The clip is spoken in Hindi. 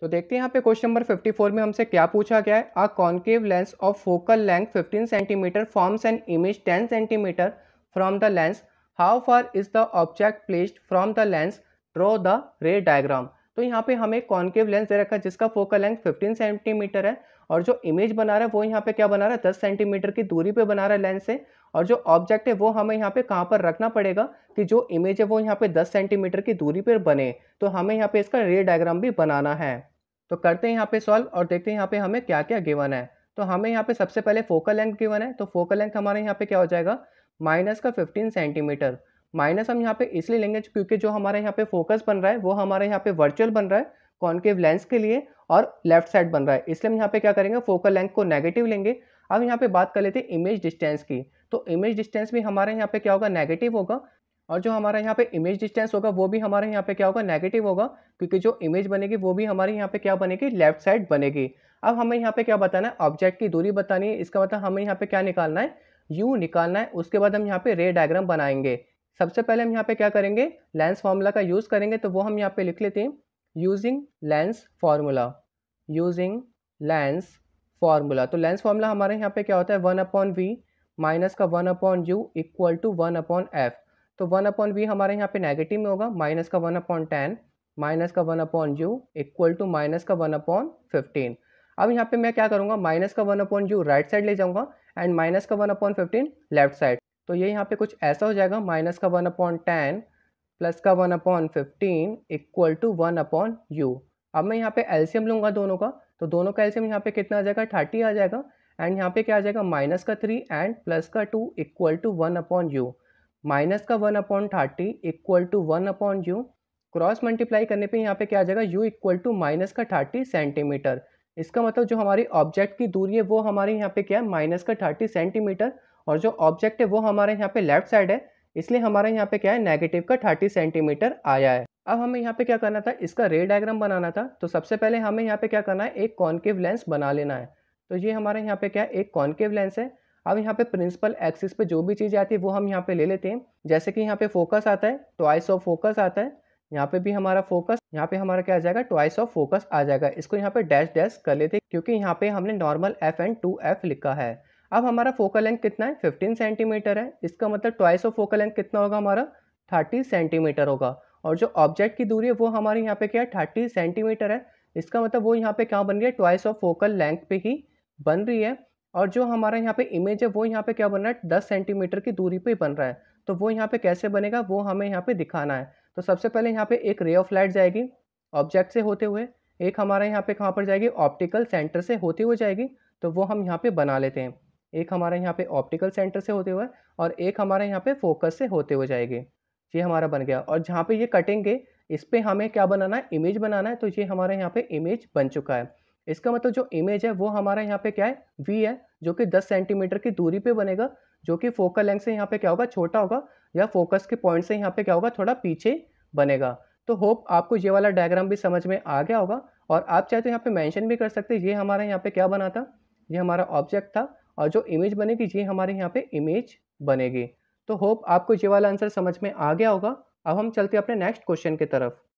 तो देखते हैं यहाँ पे क्वेश्चन नंबर 54 में हमसे क्या पूछा गया है a concave lens of focal length 15 centimetre forms an image 10 centimetre from the lens how far is the object placed from the lens draw the ray diagram तो यहाँ पे हमें कॉन्केव लेंस दे रखा है जिसका फोकल लेंथ 15 सेंटीमीटर है और जो इमेज बना रहा है वो यहाँ पे क्या बना रहा है 10 सेंटीमीटर की दूरी पे बना रहा है लेंस से और जो ऑब्जेक्ट है वो हमें यहाँ पे कहाँ पर रखना पड़ेगा कि जो इमेज है वो यहाँ पे 10 सेंटीमीटर की दूरी पर बने तो हमें यहाँ पे इसका रे डायग्राम भी बनाना है तो करते हैं यहाँ पे सॉल्व और देखते हैं यहाँ पे हमें क्या क्या गिवन है तो हमें यहाँ पे सबसे पहले फोकल लेंथ गिवन है तो फोकल लेंथ हमारे यहाँ पे क्या हो जाएगा माइनस का 15 सेंटीमीटर माइनस हम यहाँ पे इसलिए लेंगे क्योंकि जो हमारे यहाँ पे फोकस बन रहा है वो हमारे यहाँ पे वर्चुअल बन रहा है कॉन्केव लेंस के लिए और लेफ्ट साइड बन रहा है इसलिए हम यहाँ पे क्या करेंगे फोकल लेंथ को नेगेटिव लेंगे अब यहाँ पे बात कर लेते हैं इमेज डिस्टेंस की तो इमेज डिस्टेंस भी हमारे यहाँ पे क्या होगा नेगेटिव होगा और जो हमारा यहाँ पे इमेज डिस्टेंस होगा वो भी हमारे यहाँ पे क्या होगा नेगेटिव होगा क्योंकि जो इमेज बनेगी वो भी हमारे यहाँ पे क्या बनेगी लेफ्ट साइड बनेगी अब हमें यहाँ पे क्या बताना है ऑब्जेक्ट की दूरी बतानी है इसका मतलब हमें यहाँ पे क्या निकालना है यू निकालना है उसके बाद हम यहाँ पे रे डायग्राम बनाएंगे सबसे पहले हम यहाँ पे क्या करेंगे लेंस फार्मूला का यूज़ करेंगे तो वो हम यहाँ पे लिख लेते हैं using lens formula using lens formula तो लेंस फार्मूला हमारे यहाँ पे क्या होता है वन अपॉन वी माइनस का one upon U equal to one upon F तो वन अपॉन वी हमारे यहाँ पे नेगेटिव में होगा माइनस का वन अपॉन टेन माइनस का one upon U equal to minus का वन अपॉन फिफ्टीन अब यहाँ पे मैं क्या करूँगा माइनस का one upon you right side ले जाऊँगा एंड माइनस का one upon fifteen left side तो ये यहाँ पे कुछ ऐसा हो जाएगा माइनस का वन अपॉन टेन प्लस का one upon fifteen equal to one upon U अब मैं यहाँ पे एल्शियम लूँगा दोनों का तो दोनों का एल्शियम यहाँ पे कितना आ जाएगा थर्टी आ जाएगा एंड यहाँ पे क्या आ जाएगा माइनस का थ्री एंड प्लस का two equal to one upon U minus का one upon thirty equal to one upon U cross multiply करने पे यहाँ पे क्या आ जाएगा यू इक्वल टू माइनस का थर्टी सेंटीमीटर इसका मतलब जो हमारी ऑब्जेक्ट की दूरी है वो हमारे यहाँ पे क्या है माइनस का थर्टी सेंटीमीटर और जो ऑब्जेक्ट है वो हमारे यहाँ पे लेफ्ट साइड है इसलिए हमारे यहाँ पे क्या है नेगेटिव का थर्टी सेंटीमीटर आया है अब हमें यहाँ पे क्या करना था इसका रे डायग्राम बनाना था तो सबसे पहले हमें यहाँ पे क्या करना है एक कॉन्केव लेंस बना लेना है तो ये हमारे यहाँ पे क्या है एक कॉन्केव लेंस है अब यहाँ पे प्रिंसिपल एक्सिस पे जो भी चीज़ें आती है वो हम यहाँ पे ले लेते हैं जैसे कि यहाँ पे फोकस आता है ट्वाइस ऑफ फोकस आता है यहाँ पे भी हमारा फोकस यहाँ पे हमारा क्या आ जाएगा ट्वाइस ऑफ फोकस आ जाएगा इसको यहाँ पे डैश डैश कर लेते हैं क्योंकि यहाँ पे हमने normal F and two F लिखा है अब हमारा फोकल लेंथ कितना है 15 सेंटीमीटर है इसका मतलब ट्वाइस ऑफ फोकल लेंथ कितना होगा हमारा 30 सेंटीमीटर होगा और जो ऑब्जेक्ट की दूरी है वो हमारे यहाँ पे क्या है 30 सेंटीमीटर है इसका मतलब वो यहाँ पे क्या बन रही है ट्वाइस ऑफ फोकल लेंथ पे ही बन रही है और जो हमारा यहाँ पे इमेज है वो यहाँ पे क्या बन रहा है दस सेंटीमीटर की दूरी पे बन रहा है तो वो यहाँ पे कैसे बनेगा वो हमें यहाँ पे दिखाना है तो सबसे पहले यहाँ पे एक रे ऑफ लाइट जाएगी ऑब्जेक्ट से होते हुए एक हमारे यहाँ पे कहाँ पर जाएगी ऑप्टिकल सेंटर से होती हुई जाएगी तो वो हम यहाँ पे बना लेते हैं एक हमारे यहाँ पे ऑप्टिकल सेंटर से होते हुए और एक हमारे यहाँ पे फोकस से होते हुए जाएंगे ये हमारा बन गया और जहाँ पे ये कटेंगे इस पर हमें क्या बनाना है इमेज बनाना है तो ये हमारे यहाँ पे इमेज बन चुका है इसका मतलब जो इमेज है वो हमारे यहाँ पे क्या है वी है जो कि 10 सेंटीमीटर की दूरी पे बनेगा जो कि फोकल लेंथ से यहाँ पे क्या होगा छोटा होगा या फोकस के पॉइंट से यहाँ पे क्या होगा थोड़ा पीछे बनेगा तो होप आपको ये वाला डायग्राम भी समझ में आ गया होगा और आप चाहे तो यहाँ पे मेंशन भी कर सकते हैं ये हमारा यहाँ पे क्या बना था ये हमारा ऑब्जेक्ट था और जो इमेज बनेगी ये हमारे यहाँ पे इमेज बनेगी तो होप आपको ये वाला आंसर समझ में आ गया होगा अब हम चलते हैं अपने नेक्स्ट क्वेश्चन की तरफ